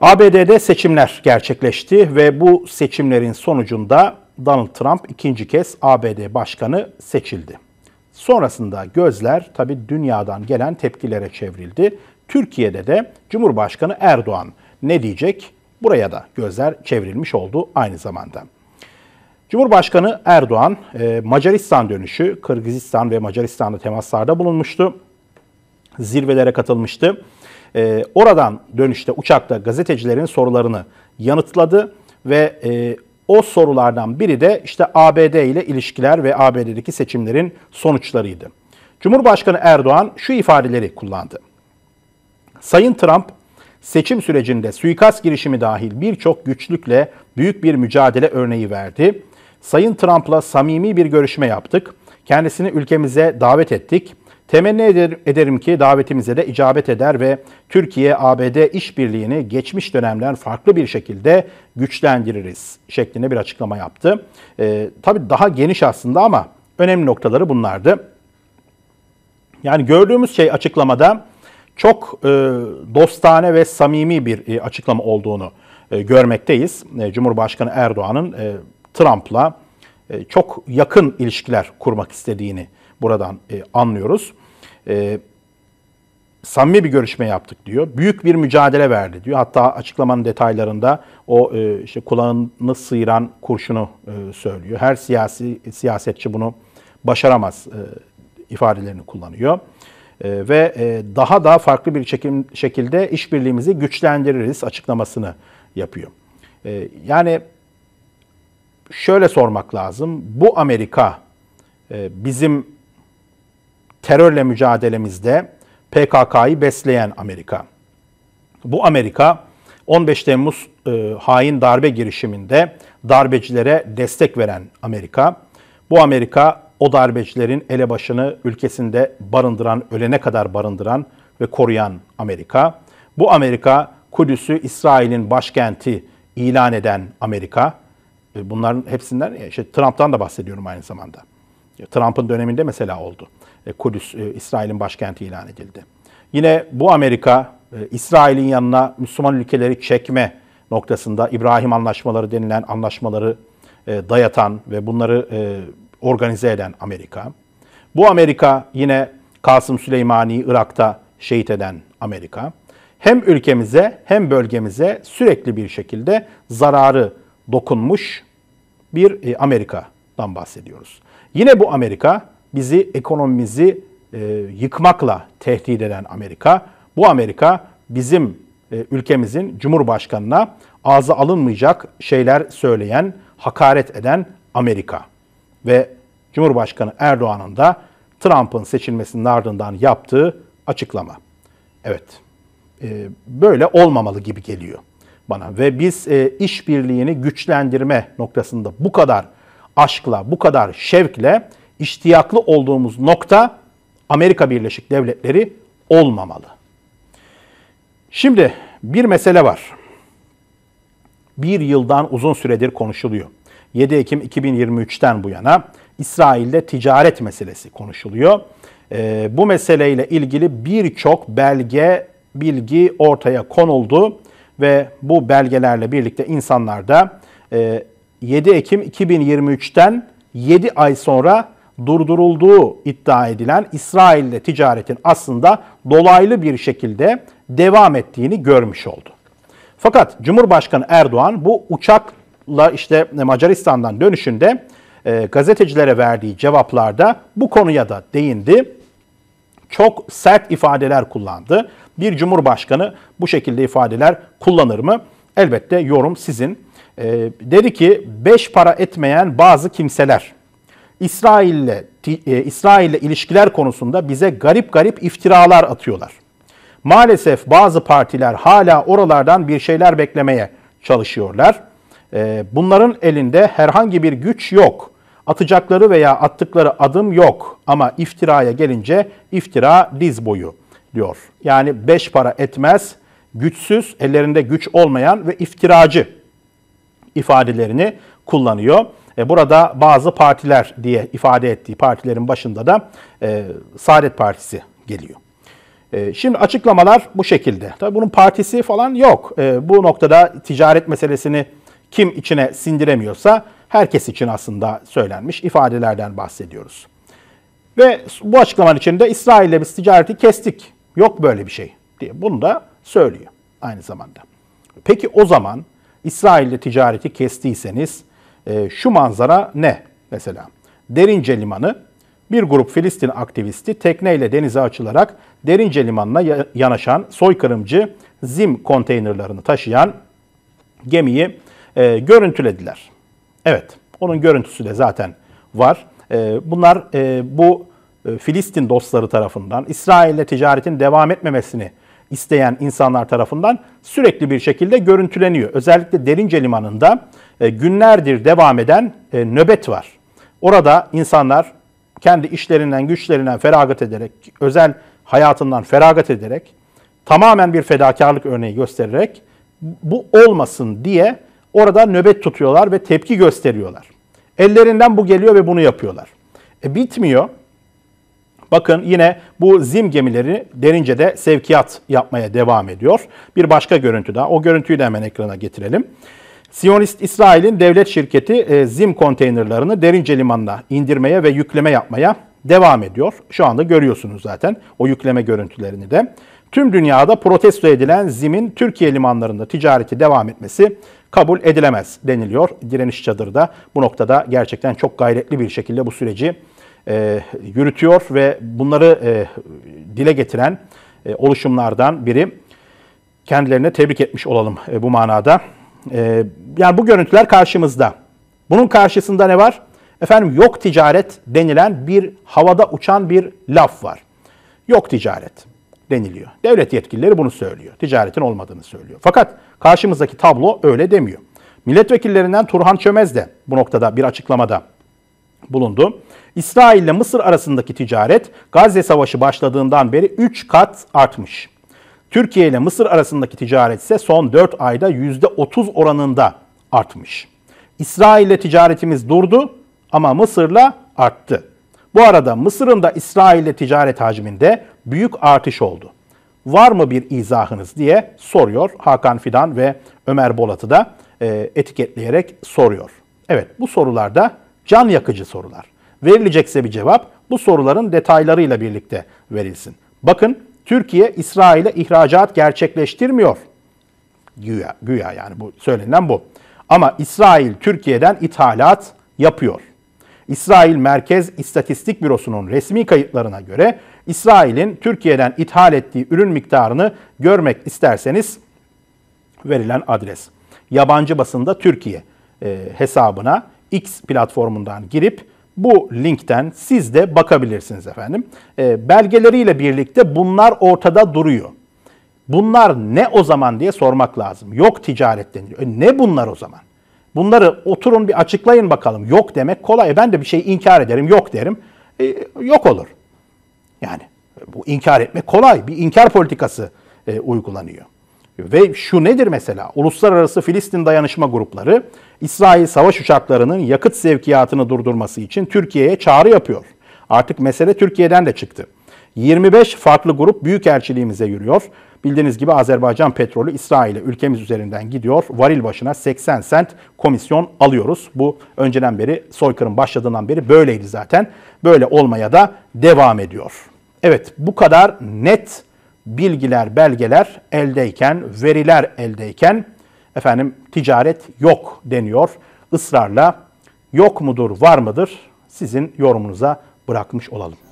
ABD'de seçimler gerçekleşti ve bu seçimlerin sonucunda Donald Trump ikinci kez ABD başkanı seçildi. Sonrasında gözler tabi dünyadan gelen tepkilere çevrildi. Türkiye'de de Cumhurbaşkanı Erdoğan ne diyecek? Buraya da gözler çevrilmiş oldu aynı zamanda. Cumhurbaşkanı Erdoğan e, Macaristan dönüşü, Kırgızistan ve Macaristan'da temaslarda bulunmuştu. Zirvelere katılmıştı. E, oradan dönüşte uçakta gazetecilerin sorularını yanıtladı ve e, o sorulardan biri de işte ABD ile ilişkiler ve ABD'deki seçimlerin sonuçlarıydı. Cumhurbaşkanı Erdoğan şu ifadeleri kullandı. Sayın Trump seçim sürecinde suikast girişimi dahil birçok güçlükle büyük bir mücadele örneği verdi. Sayın Trump'la samimi bir görüşme yaptık. Kendisini ülkemize davet ettik. Temenni ederim ki davetimize de icabet eder ve Türkiye-ABD işbirliğini geçmiş dönemler farklı bir şekilde güçlendiririz şeklinde bir açıklama yaptı. E, tabii daha geniş aslında ama önemli noktaları bunlardı. Yani gördüğümüz şey açıklamada çok e, dostane ve samimi bir e, açıklama olduğunu e, görmekteyiz. E, Cumhurbaşkanı Erdoğan'ın e, Trump'la e, çok yakın ilişkiler kurmak istediğini buradan e, anlıyoruz e, samimi bir görüşme yaptık diyor. Büyük bir mücadele verdi diyor. Hatta açıklamanın detaylarında o e, işte kulağını sıyıran kurşunu e, söylüyor. Her siyasi siyasetçi bunu başaramaz e, ifadelerini kullanıyor. E, ve e, daha da farklı bir çekim, şekilde işbirliğimizi güçlendiririz açıklamasını yapıyor. E, yani şöyle sormak lazım. Bu Amerika e, bizim terörle mücadelemizde PKK'yı besleyen Amerika. Bu Amerika 15 Temmuz e, hain darbe girişiminde darbecilere destek veren Amerika. Bu Amerika o darbecilerin elebaşını ülkesinde barındıran, ölene kadar barındıran ve koruyan Amerika. Bu Amerika Kudüs'ü İsrail'in başkenti ilan eden Amerika. E, bunların hepsinden işte Trump'tan da bahsediyorum aynı zamanda. Trump'ın döneminde mesela oldu. E, Kudüs e, İsrail'in başkenti ilan edildi. Yine bu Amerika e, İsrail'in yanına Müslüman ülkeleri çekme noktasında İbrahim anlaşmaları denilen anlaşmaları dayatan ve bunları organize eden Amerika. Bu Amerika yine Kasım Süleymani'yi Irak'ta şehit eden Amerika. Hem ülkemize hem bölgemize sürekli bir şekilde zararı dokunmuş bir Amerika'dan bahsediyoruz. Yine bu Amerika bizi ekonomimizi e, yıkmakla tehdit eden Amerika. Bu Amerika bizim e, ülkemizin cumhurbaşkanına ağza alınmayacak şeyler söyleyen, hakaret eden Amerika. Ve Cumhurbaşkanı Erdoğan'ın da Trump'ın seçilmesinin ardından yaptığı açıklama. Evet, e, böyle olmamalı gibi geliyor bana ve biz e, işbirliğini güçlendirme noktasında bu kadar aşkla, bu kadar şevkle iştiyaklı olduğumuz nokta Amerika Birleşik Devletleri olmamalı. Şimdi bir mesele var. Bir yıldan uzun süredir konuşuluyor. 7 Ekim 2023'ten bu yana İsrail'de ticaret meselesi konuşuluyor. E, bu meseleyle ilgili birçok belge, bilgi ortaya konuldu ve bu belgelerle birlikte insanlar da e, 7 Ekim 2023'ten 7 ay sonra durdurulduğu iddia edilen İsrail'le ticaretin aslında dolaylı bir şekilde devam ettiğini görmüş oldu. Fakat Cumhurbaşkanı Erdoğan bu uçakla işte Macaristan'dan dönüşünde e, gazetecilere verdiği cevaplarda bu konuya da değindi. Çok sert ifadeler kullandı. Bir cumhurbaşkanı bu şekilde ifadeler kullanır mı? Elbette yorum sizin. E, dedi ki beş para etmeyen bazı kimseler İsrail'le e, İsrail'le ilişkiler konusunda bize garip garip iftiralar atıyorlar. Maalesef bazı partiler hala oralardan bir şeyler beklemeye çalışıyorlar. E, bunların elinde herhangi bir güç yok. Atacakları veya attıkları adım yok ama iftiraya gelince iftira diz boyu diyor. Yani beş para etmez, güçsüz, ellerinde güç olmayan ve iftiracı ifadelerini kullanıyor. E, burada bazı partiler diye ifade ettiği partilerin başında da e, Saadet Partisi geliyor. E, şimdi açıklamalar bu şekilde. Tabii bunun partisi falan yok. E, bu noktada ticaret meselesini kim içine sindiremiyorsa herkes için aslında söylenmiş ifadelerden bahsediyoruz. Ve bu açıklamanın içinde İsrail'le biz ticareti kestik. Yok böyle bir şey diye bunu da söylüyor aynı zamanda. Peki o zaman İsrail'le ticareti kestiyseniz e, şu manzara ne mesela? Derince Limanı bir grup Filistin aktivisti tekneyle denize açılarak Derince Limanı'na yanaşan soykırımcı zim konteynerlarını taşıyan gemiyi e, görüntülediler. Evet, onun görüntüsü de zaten var. E, bunlar e, bu e, Filistin dostları tarafından İsrail'le ticaretin devam etmemesini isteyen insanlar tarafından sürekli bir şekilde görüntüleniyor. Özellikle Derince Limanı'nda e, günlerdir devam eden e, nöbet var. Orada insanlar kendi işlerinden, güçlerinden feragat ederek, özel hayatından feragat ederek, tamamen bir fedakarlık örneği göstererek bu olmasın diye orada nöbet tutuyorlar ve tepki gösteriyorlar. Ellerinden bu geliyor ve bunu yapıyorlar. E, bitmiyor. Bakın yine bu zim gemileri de sevkiyat yapmaya devam ediyor. Bir başka görüntü daha. O görüntüyü de hemen ekrana getirelim. Siyonist İsrail'in devlet şirketi e, Zim konteynerlarını Derince limanına indirmeye ve yükleme yapmaya devam ediyor. Şu anda görüyorsunuz zaten o yükleme görüntülerini de. Tüm dünyada protesto edilen Zim'in Türkiye limanlarında ticareti devam etmesi kabul edilemez deniliyor. Direniş çadırı da bu noktada gerçekten çok gayretli bir şekilde bu süreci e, yürütüyor ve bunları e, dile getiren e, oluşumlardan biri. Kendilerine tebrik etmiş olalım e, bu manada. E, yani bu görüntüler karşımızda. Bunun karşısında ne var? Efendim yok ticaret denilen bir havada uçan bir laf var. Yok ticaret deniliyor. Devlet yetkilileri bunu söylüyor. Ticaretin olmadığını söylüyor. Fakat karşımızdaki tablo öyle demiyor. Milletvekillerinden Turhan Çömez de bu noktada bir açıklamada bulundu. İsrail ile Mısır arasındaki ticaret Gazze Savaşı başladığından beri 3 kat artmış. Türkiye ile Mısır arasındaki ticaret ise son 4 ayda %30 oranında artmış. İsrail ile ticaretimiz durdu ama Mısır'la arttı. Bu arada Mısır'ın da İsrail ile ticaret hacminde büyük artış oldu. Var mı bir izahınız diye soruyor Hakan Fidan ve Ömer Bolat'ı da e, etiketleyerek soruyor. Evet bu sorularda can yakıcı sorular. Verilecekse bir cevap bu soruların detaylarıyla birlikte verilsin. Bakın Türkiye İsrail'e ihracat gerçekleştirmiyor. Güya, güya yani bu söylenen bu. Ama İsrail Türkiye'den ithalat yapıyor. İsrail Merkez İstatistik Bürosu'nun resmi kayıtlarına göre İsrail'in Türkiye'den ithal ettiği ürün miktarını görmek isterseniz verilen adres. Yabancı basında Türkiye e, hesabına X platformundan girip bu linkten siz de bakabilirsiniz efendim. E, belgeleriyle birlikte bunlar ortada duruyor. Bunlar ne o zaman diye sormak lazım. Yok ticaret deniliyor. E, ne bunlar o zaman? Bunları oturun bir açıklayın bakalım. Yok demek kolay. E, ben de bir şey inkar ederim, yok derim. E, yok olur. Yani bu inkar etmek kolay. Bir inkar politikası e, uygulanıyor. Ve şu nedir mesela? Uluslararası Filistin Dayanışma Grupları İsrail savaş uçaklarının yakıt sevkiyatını durdurması için Türkiye'ye çağrı yapıyor. Artık mesele Türkiye'den de çıktı. 25 farklı grup büyükelçiliğimize yürüyor. Bildiğiniz gibi Azerbaycan petrolü İsrail'e ülkemiz üzerinden gidiyor. Varil başına 80 sent komisyon alıyoruz. Bu önceden beri soykırım başladığından beri böyleydi zaten. Böyle olmaya da devam ediyor. Evet bu kadar net bilgiler, belgeler eldeyken, veriler eldeyken efendim ticaret yok deniyor. Israrla yok mudur, var mıdır? Sizin yorumunuza bırakmış olalım.